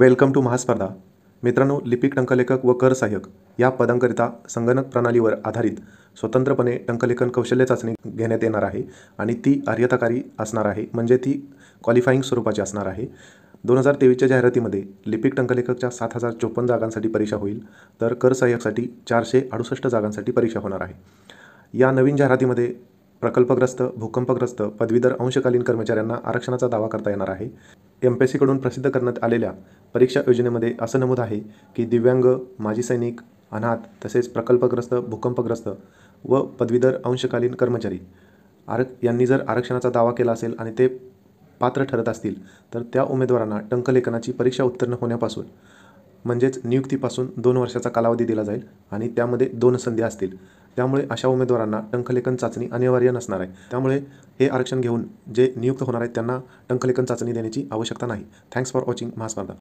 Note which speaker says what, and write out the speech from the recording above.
Speaker 1: welcome to महास्पर्धा मित्रांनो लिपिक टंकलेखक व कर सहाय्यक या पदांकरिता संगणक प्रणालीवर आधारित स्वतंत्रपणे टंकलेखन कौशल्य चाचणी घेण्यात येणार आहे आणि ती अर्यताकारी असणार आहे म्हणजे ती क्वालिफाईंग स्वरूपाची असणार आहे दोन हजार तेवीसच्या जाहिरातीमध्ये लिपिक टंकलेखकच्या सात हजार चोपन्न जागांसाठी परीक्षा होईल तर कर सहाय्यकसाठी चारशे अडुसष्ट जागांसाठी परीक्षा होणार आहे या नवीन जाहिरातीमध्ये प्रकल्पग्रस्त भूकंपग्रस्त पदवीधर अंशकालीन कर्मचाऱ्यांना आरक्षणाचा दावा करता येणार आहे एम पी एस सीकडून प्रसिद्ध करण्यात आलेल्या परीक्षा योजनेमध्ये असं नमूद आहे की दिव्यांग माजी सैनिक अनाथ तसेच प्रकल्पग्रस्त भूकंपग्रस्त व पदवीधर अंशकालीन कर्मचारी आर यांनी जर आरक्षणाचा दावा केला असेल आणि ते पात्र ठरत असतील तर त्या उमेदवारांना टंकलेखनाची परीक्षा उत्तीर्ण होण्यापासून म्हणजेच नियुक्तीपासून दोन वर्षाचा कालावधी दिला जाईल आणि त्यामध्ये दोन संधी असतील त्यामुळे अशा उमेदवारांना टंकलेखन चाचणी अनिवार्य नसणार आहे त्यामुळे हे आरक्षण घेऊन जे नियुक्त होणार आहेत त्यांना टंकलेखन चाचणी देण्याची आवश्यकता नाही थँक्स फॉर वॉचिंग महास्पर्धा